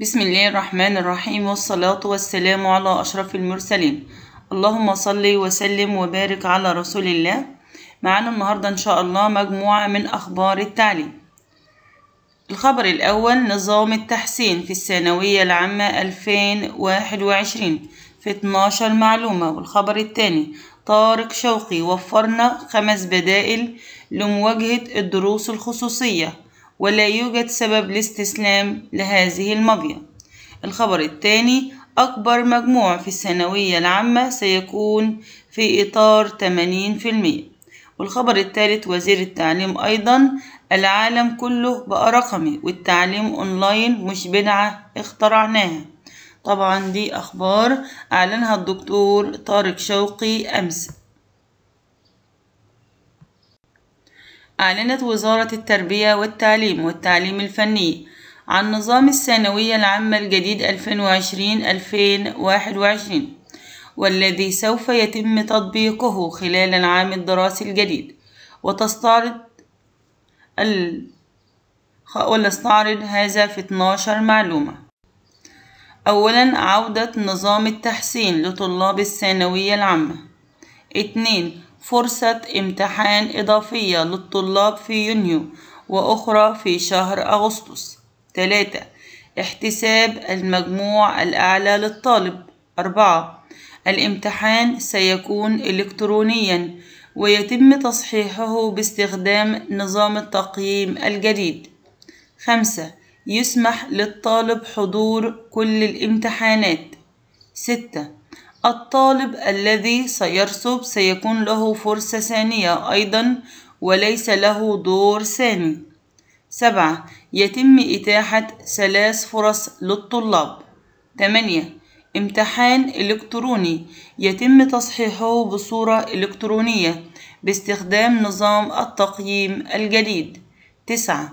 بسم الله الرحمن الرحيم والصلاة والسلام على أشرف المرسلين اللهم صل وسلم وبارك على رسول الله معانا النهاردة إن شاء الله مجموعة من أخبار التعليم الخبر الأول نظام التحسين في الثانوية العامة 2021 في 12 معلومة والخبر الثاني طارق شوقي وفرنا خمس بدائل لمواجهة الدروس الخصوصية ولا يوجد سبب لاستسلام لهذه المضية الخبر الثاني أكبر مجموع في الثانوية العامة سيكون في إطار 80% والخبر الثالث وزير التعليم أيضا العالم كله بقى رقمي والتعليم أونلاين مش بدعة اخترعناها طبعا دي أخبار أعلنها الدكتور طارق شوقي أمس أعلنت وزارة التربية والتعليم والتعليم الفني عن نظام الثانوية العامة الجديد 2020-2021 والذي سوف يتم تطبيقه خلال العام الدراسي الجديد وتستعرض ال... ولنستعرض هذا في 12 معلومة أولا عودة نظام التحسين لطلاب الثانوية العامة اتنين فرصة امتحان إضافية للطلاب في يونيو وأخرى في شهر أغسطس 3 احتساب المجموع الأعلى للطالب 4 الامتحان سيكون إلكترونيا ويتم تصحيحه باستخدام نظام التقييم الجديد 5 يسمح للطالب حضور كل الامتحانات 6 الطالب الذي سيرسب سيكون له فرصة ثانية أيضا وليس له دور ثاني سبعة يتم إتاحة ثلاث فرص للطلاب تمانية امتحان إلكتروني يتم تصحيحه بصورة إلكترونية باستخدام نظام التقييم الجديد تسعة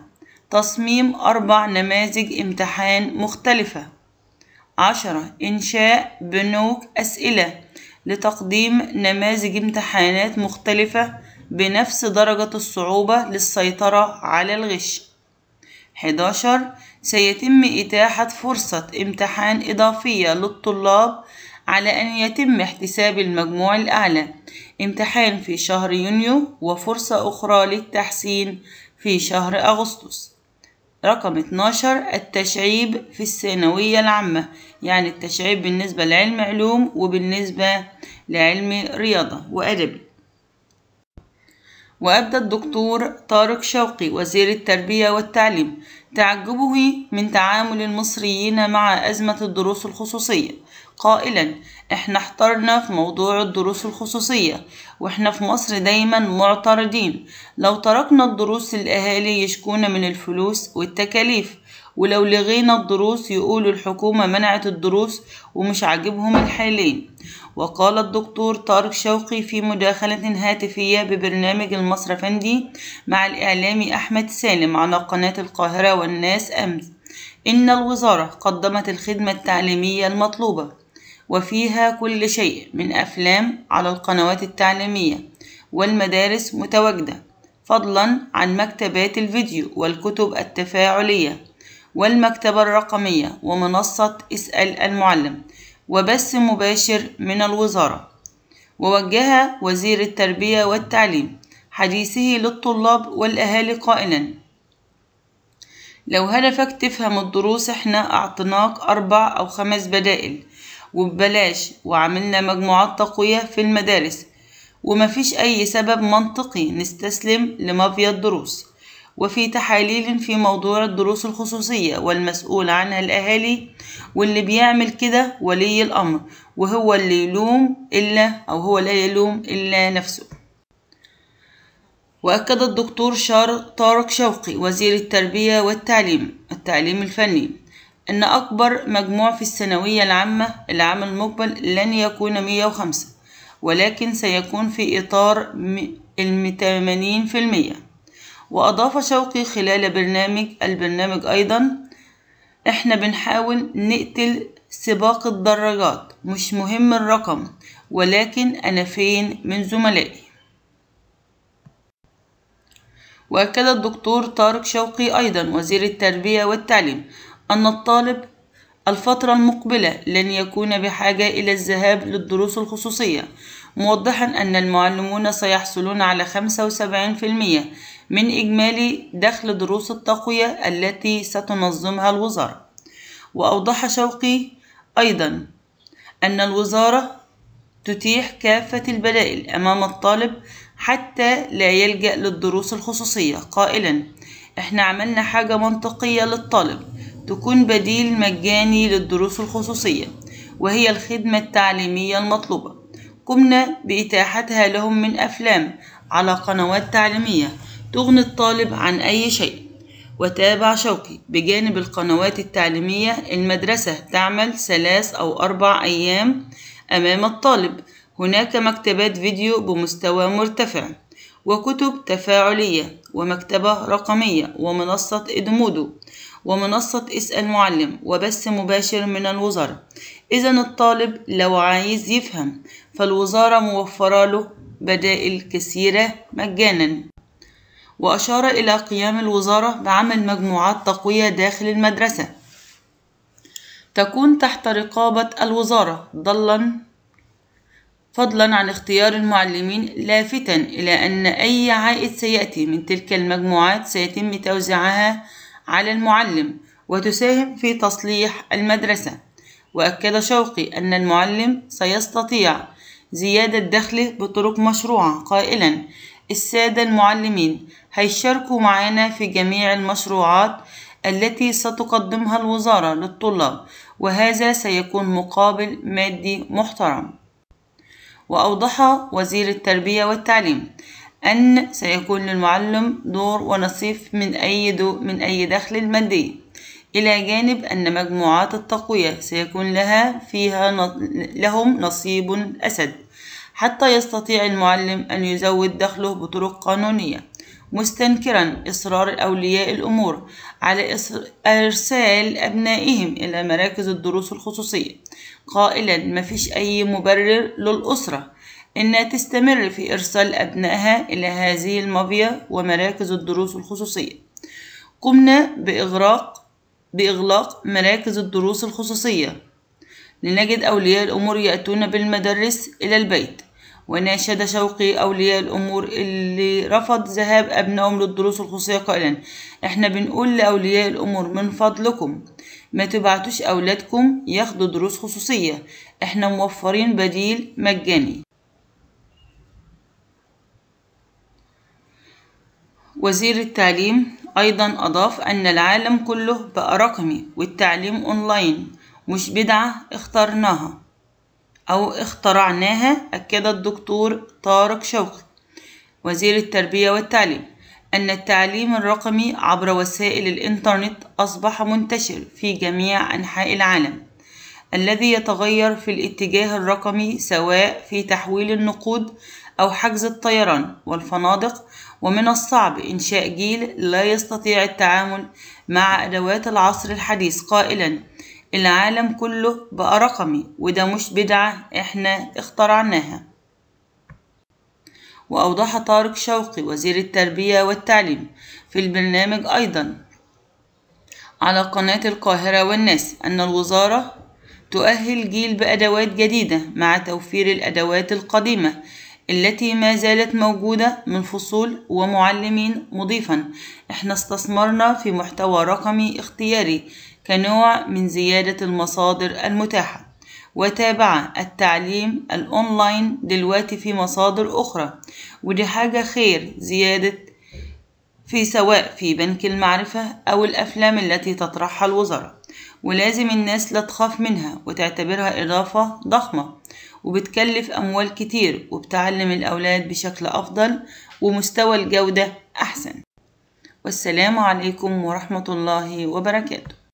تصميم أربع نماذج امتحان مختلفة عشرة إنشاء بنوك أسئلة لتقديم نماذج امتحانات مختلفة بنفس درجة الصعوبة للسيطرة على الغش 11 سيتم إتاحة فرصة امتحان إضافية للطلاب على أن يتم احتساب المجموع الأعلى امتحان في شهر يونيو وفرصة أخرى للتحسين في شهر أغسطس رقم 12 التشعيب في الثانوية العامة يعني التشعيب بالنسبة لعلم علوم وبالنسبة لعلم رياضة وأدب وأبدى الدكتور طارق شوقي وزير التربية والتعليم تعجبه من تعامل المصريين مع أزمة الدروس الخصوصية قائلا احنا احترنا في موضوع الدروس الخصوصية واحنا في مصر دايما معترضين لو تركنا الدروس الأهالي يشكون من الفلوس والتكاليف ولو لغينا الدروس يقولوا الحكومة منعت الدروس ومش عاجبهم الحالين وقال الدكتور طارق شوقي في مداخلة هاتفية ببرنامج المصرفندي مع الإعلامي أحمد سالم على قناة القاهرة والناس أمس إن الوزارة قدمت الخدمة التعليمية المطلوبة وفيها كل شيء من أفلام على القنوات التعليمية والمدارس متواجدة فضلا عن مكتبات الفيديو والكتب التفاعلية والمكتبة الرقمية ومنصة اسأل المعلم وبث مباشر من الوزارة ووجه وزير التربية والتعليم حديثه للطلاب والأهالي قائلا لو هدفك تفهم الدروس احنا أعطيناك أربع أو خمس بدائل وببلاش وعملنا مجموعات تقوية في المدارس ومفيش أي سبب منطقي نستسلم لمافيا الدروس وفي تحاليل في موضوع الدروس الخصوصية والمسؤول عنها الأهالي واللي بيعمل كده ولي الأمر وهو اللي يلوم إلا أو هو لا يلوم إلا نفسه وأكد الدكتور شار طارق شوقي وزير التربية والتعليم التعليم الفني أن أكبر مجموع في الثانوية العامة العام المقبل لن يكون 105 ولكن سيكون في إطار 80% وأضاف شوقي خلال برنامج البرنامج أيضا إحنا بنحاول نقتل سباق الدراجات مش مهم الرقم ولكن أنا فين من زملائي وأكد الدكتور طارق شوقي أيضا وزير التربية والتعليم أن الطالب الفترة المقبلة لن يكون بحاجة إلى الذهاب للدروس الخصوصية موضحا أن المعلمون سيحصلون على 75% من إجمالي دخل دروس التقوية التي ستنظمها الوزارة وأوضح شوقي أيضا أن الوزارة تتيح كافة البدائل أمام الطالب حتى لا يلجأ للدروس الخصوصية قائلا احنا عملنا حاجة منطقية للطالب تكون بديل مجاني للدروس الخصوصية وهي الخدمة التعليمية المطلوبة قمنا بإتاحتها لهم من أفلام على قنوات تعليمية تغني الطالب عن أي شيء وتابع شوقي بجانب القنوات التعليمية المدرسة تعمل ثلاث أو أربع أيام أمام الطالب هناك مكتبات فيديو بمستوى مرتفع وكتب تفاعلية ومكتبة رقمية ومنصة إدمودو ومنصة اسأل معلم وبث مباشر من الوزارة إذا الطالب لو عايز يفهم فالوزارة موفرة له بدائل كثيرة مجانا وأشار إلى قيام الوزارة بعمل مجموعات تقوية داخل المدرسة تكون تحت رقابة الوزارة ضلا فضلا عن اختيار المعلمين لافتا إلى أن أي عائد سيأتي من تلك المجموعات سيتم توزيعها على المعلم وتساهم في تصليح المدرسة وأكد شوقي أن المعلم سيستطيع زيادة دخله بطرق مشروعة قائلا السادة المعلمين هيشاركوا معنا في جميع المشروعات التي ستقدمها الوزارة للطلاب وهذا سيكون مقابل مادي محترم وأوضح وزير التربية والتعليم أن سيكون للمعلم دور ونصيف من أي دو من أي دخل مادي إلى جانب أن مجموعات التقوية سيكون لها فيها لهم نصيب أسد حتى يستطيع المعلم أن يزود دخله بطرق قانونية مستنكرا إصرار أولياء الأمور على إرسال أبنائهم إلى مراكز الدروس الخصوصية قائلا مفيش أي مبرر للأسرة إنها تستمر في إرسال أبنائها إلى هذه المافيا ومراكز الدروس الخصوصية قمنا بإغراق بإغلاق مراكز الدروس الخصوصية لنجد أولياء الأمور يأتون بالمدرس إلى البيت وناشد شوقي أولياء الأمور اللي رفض ذهاب أبنائهم للدروس الخصوصية قائلا إحنا بنقول لأولياء الأمور من فضلكم ما تبعتوش أولادكم ياخدوا دروس خصوصية إحنا موفرين بديل مجاني وزير التعليم أيضا أضاف أن العالم كله بقى رقمي والتعليم أونلاين مش بدعة اخترناها أو اخترعناها أكد الدكتور طارق شوقي وزير التربية والتعليم أن التعليم الرقمي عبر وسائل الإنترنت أصبح منتشر في جميع أنحاء العالم الذي يتغير في الاتجاه الرقمي سواء في تحويل النقود أو حجز الطيران والفنادق ومن الصعب إنشاء جيل لا يستطيع التعامل مع أدوات العصر الحديث قائلاً العالم كله بقى رقمي وده مش بدعة احنا اخترعناها وأوضح طارق شوقي وزير التربية والتعليم في البرنامج أيضا على قناة القاهرة والناس أن الوزارة تؤهل جيل بأدوات جديدة مع توفير الأدوات القديمة التي ما زالت موجودة من فصول ومعلمين مضيفا احنا استثمرنا في محتوى رقمي اختياري كنوع من زيادة المصادر المتاحة وتابع التعليم الأونلاين دلوقتي في مصادر أخرى ودي حاجة خير زيادة في سواء في بنك المعرفة أو الأفلام التي تطرحها الوزارة ولازم الناس لا تخاف منها وتعتبرها إضافة ضخمة وبتكلف أموال كتير وبتعلم الأولاد بشكل أفضل ومستوى الجودة أحسن والسلام عليكم ورحمة الله وبركاته